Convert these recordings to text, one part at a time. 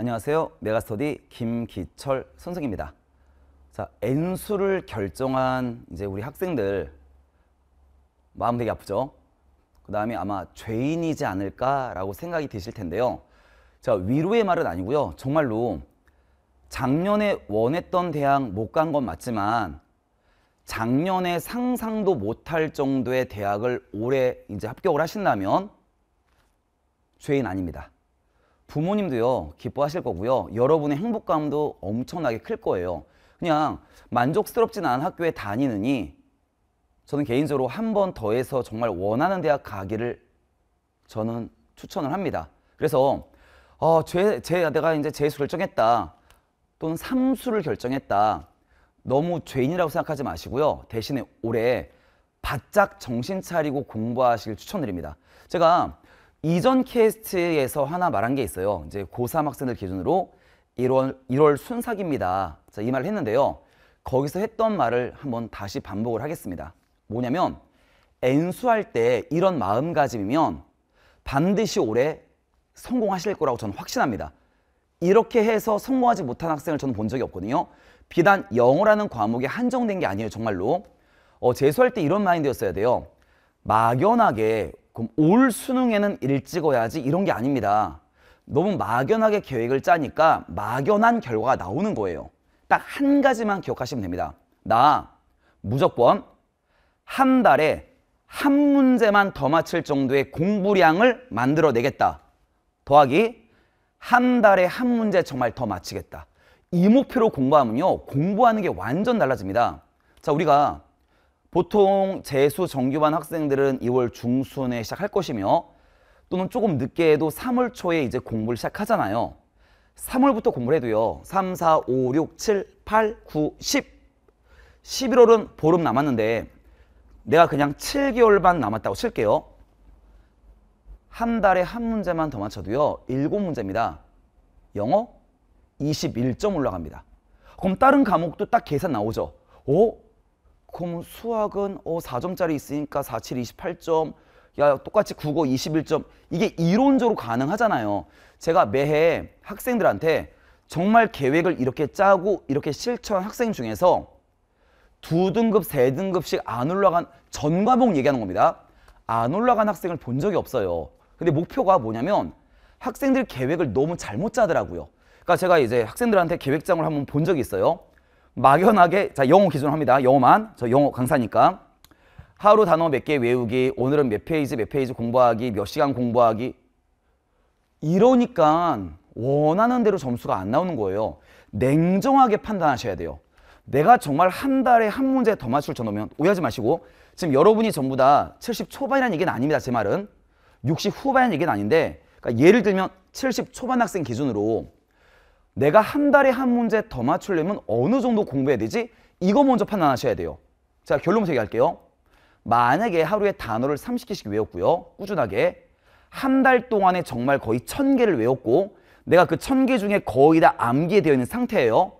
안녕하세요. 메가스터디 김기철 선생입니다. 자, N수를 결정한 이제 우리 학생들 마음 되게 아프죠? 그 다음에 아마 죄인이지 않을까라고 생각이 드실 텐데요. 자, 위로의 말은 아니고요. 정말로 작년에 원했던 대학 못 간 건 맞지만 작년에 상상도 못할 정도의 대학을 올해 이제 합격을 하신다면 죄인 아닙니다. 부모님도요 기뻐하실 거고요 여러분의 행복감도 엄청나게 클 거예요 그냥 만족스럽진 않은 학교에 다니느니 저는 개인적으로 한 번 더 해서 정말 원하는 대학 가기를 저는 추천을 합니다 그래서 어, 제, 제, 내가 이제 재수 결정했다 또는 삼수를 결정했다 너무 죄인이라고 생각하지 마시고요 대신에 올해 바짝 정신 차리고 공부하시길 추천드립니다 제가 이전 캐스트에서 하나 말한 게 있어요. 이제 고3 학생들 기준으로 1월, 1월 순삭입니다. 자, 이 말을 했는데요. 거기서 했던 말을 한번 다시 반복을 하겠습니다. 뭐냐면 N수할 때 이런 마음가짐이면 반드시 올해 성공하실 거라고 저는 확신합니다. 이렇게 해서 성공하지 못한 학생을 저는 본 적이 없거든요. 비단 영어라는 과목에 한정된 게 아니에요, 정말로. 어, 재수할 때 이런 마인드였어야 돼요. 막연하게 그럼 올 수능에는 일찍 어야지 이런 게 아닙니다. 너무 막연하게 계획을 짜니까 막연한 결과가 나오는 거예요. 딱 한 가지만 기억하시면 됩니다. 나 무조건 한 달에 한 문제만 더맞출 정도의 공부량을 만들어내겠다. 더하기 한 달에 한 문제 정말 더맞추겠다이 목표로 공부하면요. 공부하는 게 완전 달라집니다. 자, 우리가 보통 재수 정규반 학생들은 2월 중순에 시작할 것이며 또는 조금 늦게 해도 3월 초에 이제 공부를 시작하잖아요. 3월부터 공부를 해도요. 3, 4, 5, 6, 7, 8, 9, 10. 11월은 보름 남았는데 내가 그냥 7개월 반 남았다고 칠게요. 한 달에 한 문제만 더 맞춰도요. 7문제입니다. 영어 21점 올라갑니다. 그럼 다른 과목도 딱 계산 나오죠. 오, 어? 그럼 수학은 어 4점짜리 있으니까 4, 7, 28점 야 똑같이 국어 21점 이게 이론적으로 가능하잖아요. 제가 매해 학생들한테 정말 계획을 이렇게 짜고 이렇게 실천한 학생 중에서 두 등급, 세 등급씩 안 올라간 전 과목 얘기하는 겁니다. 안 올라간 학생을 본 적이 없어요. 근데 목표가 뭐냐면 학생들 계획을 너무 잘못 짜더라고요. 그러니까 제가 이제 학생들한테 계획장을 한번 본 적이 있어요. 막연하게 자 영어 기준 합니다. 영어만 저 영어 강사니까 하루 단어 몇 개 외우기 오늘은 몇 페이지 몇 페이지 공부하기 몇 시간 공부하기 이러니까 원하는 대로 점수가 안 나오는 거예요. 냉정하게 판단하셔야 돼요. 내가 정말 한 달에 한 문제 더 맞출 정도면 오해하지 마시고 지금 여러분이 전부 다 70 초반이라는 얘기는 아닙니다. 제 말은 60 후반이라는 얘기는 아닌데 그러니까 예를 들면 70 초반 학생 기준으로 내가 한 달에 한 문제 더 맞추려면 어느 정도 공부해야 되지? 이거 먼저 판단하셔야 돼요. 자, 결론부터 얘기할게요. 만약에 하루에 단어를 30개씩 외웠고요. 꾸준하게. 한 달 동안에 정말 거의 1000개를 외웠고 내가 그 1000개 중에 거의 다 암기에 되어 있는 상태예요.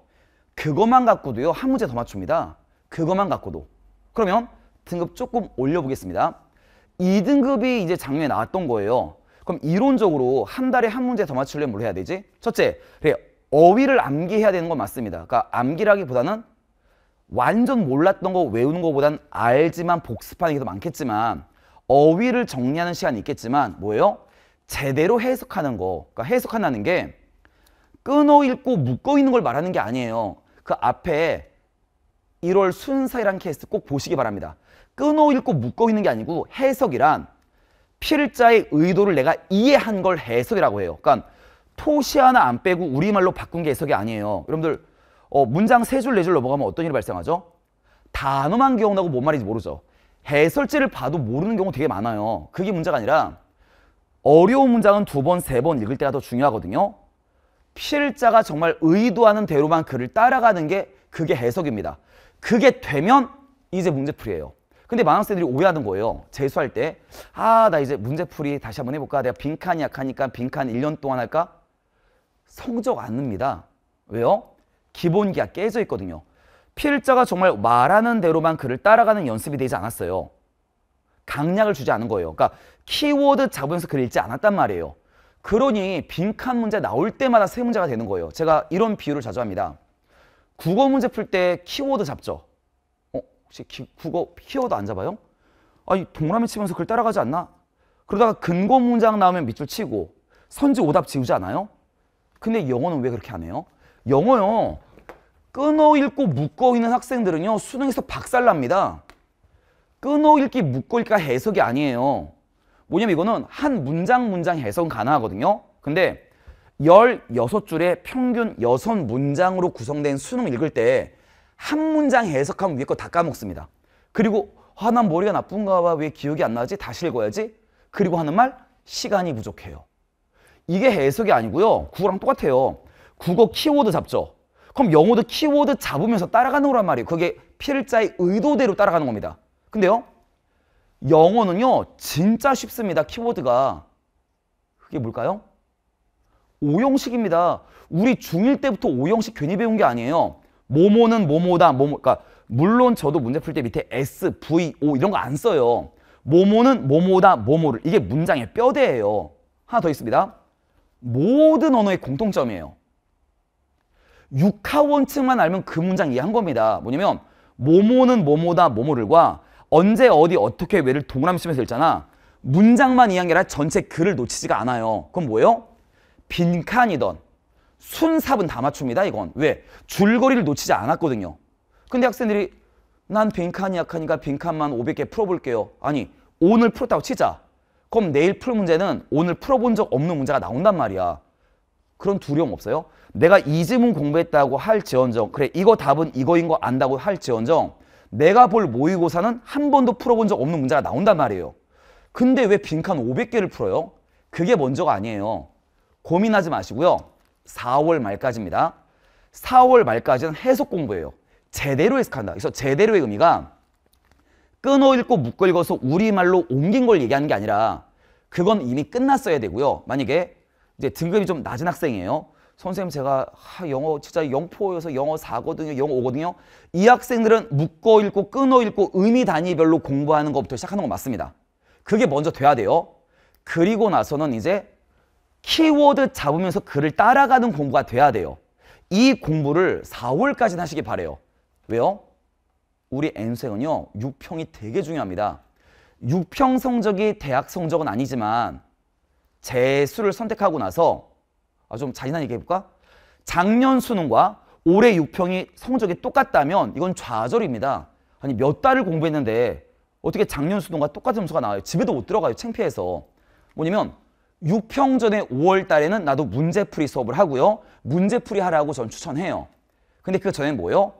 그것만 갖고도요. 한 문제 더 맞춥니다. 그것만 갖고도. 그러면 등급 조금 올려보겠습니다. 2등급이 이제 작년에 나왔던 거예요. 그럼 이론적으로 한 달에 한 문제 더 맞추려면 뭘 해야 되지? 첫째, 그래, 어휘를 암기해야 되는 건 맞습니다. 그러니까 암기라기보다는 완전 몰랐던 거 외우는 것보단 알지만 복습하는 게 더 많겠지만 어휘를 정리하는 시간이 있겠지만 뭐예요? 제대로 해석하는 거. 그러니까 해석한다는 게 끊어 읽고 묶어 있는 걸 말하는 게 아니에요. 그 앞에 1월 순서이란 케이스 꼭 보시기 바랍니다. 끊어 읽고 묶어 있는 게 아니고 해석이란 필자의 의도를 내가 이해한 걸 해석이라고 해요. 그러니까 토시 하나 안 빼고 우리말로 바꾼 게 해석이 아니에요. 여러분들 어, 문장 세 줄 네줄 네 넘어가면 어떤 일이 발생하죠? 단어만 기억나고 뭔 말인지 모르죠. 해설지를 봐도 모르는 경우 되게 많아요. 그게 문제가 아니라 어려운 문장은 두 번, 세 번 읽을 때가 더 중요하거든요. 필자가 정말 의도하는 대로만 글을 따라가는 게 그게 해석입니다. 그게 되면 이제 문제풀이에요. 근데 많학생들이 은 오해하는 거예요. 재수할 때. 아, 나 이제 문제풀이 다시 한번 해볼까? 내가 빈칸이 약하니까 빈칸 1년 동안 할까? 성적 안 납니다. 왜요? 기본기가 깨져 있거든요. 필자가 정말 말하는 대로만 글을 따라가는 연습이 되지 않았어요. 강약을 주지 않은 거예요. 그러니까 키워드 잡으면서 글을 읽지 않았단 말이에요. 그러니 빈칸 문제 나올 때마다 세 문제가 되는 거예요. 제가 이런 비유를 자주 합니다. 국어 문제 풀 때 키워드 잡죠. 어, 혹시 기, 국어 키워드 안 잡아요? 아니 동그라미 치면서 글 따라가지 않나? 그러다가 근거 문장 나오면 밑줄 치고 선지 오답 지우지 않아요? 근데 영어는 왜 그렇게 안 해요? 영어요. 끊어 읽고 묶어 있는 학생들은요. 수능에서 박살납니다. 끊어 읽기 묶어 읽기가 해석이 아니에요. 뭐냐면 이거는 한 문장 문장 해석은 가능하거든요. 근데 1 6줄의 평균 6문장으로 구성된 수능 읽을 때 한 문장 해석하면 위에 거 다 까먹습니다. 그리고 아, 난 머리가 나쁜가 봐. 왜 기억이 안 나지? 다시 읽어야지. 그리고 하는 말 시간이 부족해요. 이게 해석이 아니고요. 구랑 똑같아요. 국어 키워드 잡죠. 그럼 영어도 키워드 잡으면서 따라가는 거란 말이에요. 그게 필자의 의도대로 따라가는 겁니다. 근데요. 영어는요. 진짜 쉽습니다. 키워드가. 그게 뭘까요? 오형식입니다. 우리 중1 때부터 오형식 괜히 배운 게 아니에요. 모모는 모모다. 모모. 그러니까 물론 저도 문제 풀 때 밑에 S, V, O 이런 거 안 써요. 모모는 모모다. 모모를. 이게 문장의 뼈대예요. 하나 더 있습니다. 모든 언어의 공통점이에요. 육하원칙만 알면 그 문장 이해한 겁니다. 뭐냐면 모모는 모모다 모모를과 언제 어디 어떻게 왜를 동그라미 쓰면서 읽잖아. 문장만 이해한 게 아니라 전체 글을 놓치지가 않아요. 그건 뭐예요? 빈칸이던 순삽은 다 맞춥니다. 이건 왜? 줄거리를 놓치지 않았거든요. 근데 학생들이 난 빈칸이 약하니까 빈칸만 500개 풀어볼게요. 아니 오늘 풀었다고 치자. 그럼 내일 풀 문제는 오늘 풀어본 적 없는 문제가 나온단 말이야. 그런 두려움 없어요? 내가 이 질문 공부했다고 할지언정 그래 이거 답은 이거인 거 안다고 할지언정 내가 볼 모의고사는 한 번도 풀어본 적 없는 문제가 나온단 말이에요. 근데 왜 빈칸 500개를 풀어요? 그게 먼저가 아니에요. 고민하지 마시고요. 4월 말까지입니다. 4월 말까지는 해석 공부예요. 제대로 해석한다. 그래서 제대로의 의미가 끊어 읽고 묶어 읽어서 우리말로 옮긴 걸 얘기하는 게 아니라 그건 이미 끝났어야 되고요. 만약에 이제 등급이 좀 낮은 학생이에요. 선생님 제가 하, 영어 진짜 0포여서 영어 4거든요. 영어 5거든요. 이 학생들은 묶어 읽고 끊어 읽고 의미 단위별로 공부하는 것부터 시작하는 거 맞습니다. 그게 먼저 돼야 돼요. 그리고 나서는 이제 키워드 잡으면서 글을 따라가는 공부가 돼야 돼요. 이 공부를 4월까지는 하시길 바래요. 왜요? 우리 N수행은요 6평이 되게 중요합니다. 6평 성적이 대학 성적은 아니지만 재수를 선택하고 나서 아, 좀 잔인한 얘기 해볼까? 작년 수능과 올해 6평이 성적이 똑같다면 이건 좌절입니다. 아니 몇 달을 공부했는데 어떻게 작년 수능과 똑같은 점수가 나와요. 집에도 못 들어가요. 창피해서. 뭐냐면 6평 전에 5월 달에는 나도 문제풀이 수업을 하고요. 문제풀이 하라고 전 추천해요. 근데 그 전에 뭐예요?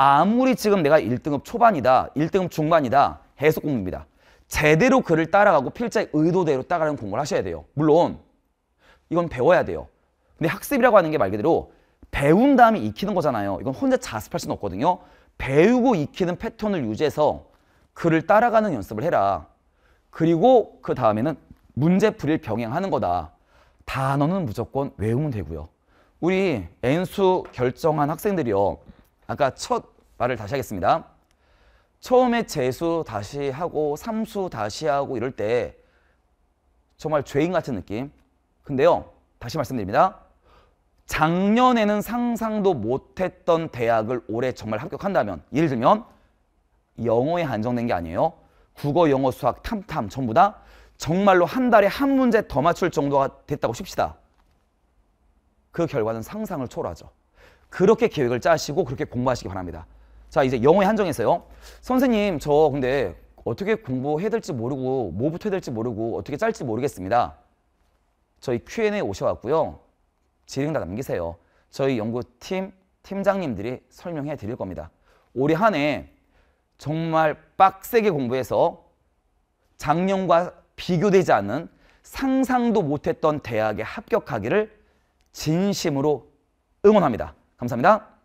아무리 지금 내가 1등급 초반이다, 1등급 중반이다 해석 공부입니다. 제대로 글을 따라가고 필자의 의도대로 따라가는 공부를 하셔야 돼요. 물론 이건 배워야 돼요. 근데 학습이라고 하는 게 말 그대로 배운 다음에 익히는 거잖아요. 이건 혼자 자습할 수는 없거든요. 배우고 익히는 패턴을 유지해서 글을 따라가는 연습을 해라. 그리고 그 다음에는 문제풀이를 병행하는 거다. 단어는 무조건 외우면 되고요. 우리 N수 결정한 학생들이요. 아까 첫 말을 다시 하겠습니다. 처음에 재수 다시 하고 삼수 다시 하고 이럴 때 정말 죄인 같은 느낌. 근데요. 다시 말씀드립니다. 작년에는 상상도 못했던 대학을 올해 정말 합격한다면 예를 들면 영어에 한정된 게 아니에요. 국어, 영어, 수학, 탐탐 전부 다 정말로 한 달에 한 문제 더 맞출 정도가 됐다고 칩시다. 그 결과는 상상을 초월하죠. 그렇게 계획을 짜시고 그렇게 공부하시기 바랍니다. 자 이제 영어에 한정했서요 선생님 저 근데 어떻게 공부해야 될지 모르고 뭐부터 해야 될지 모르고 어떻게 짤지 모르겠습니다. 저희 Q&A 오셔갖고요 질의응답 남기세요. 저희 연구팀 팀장님들이 설명해 드릴 겁니다. 올해 한 해 정말 빡세게 공부해서 작년과 비교되지 않는 상상도 못했던 대학에 합격하기를 진심으로 응원합니다. 감사합니다.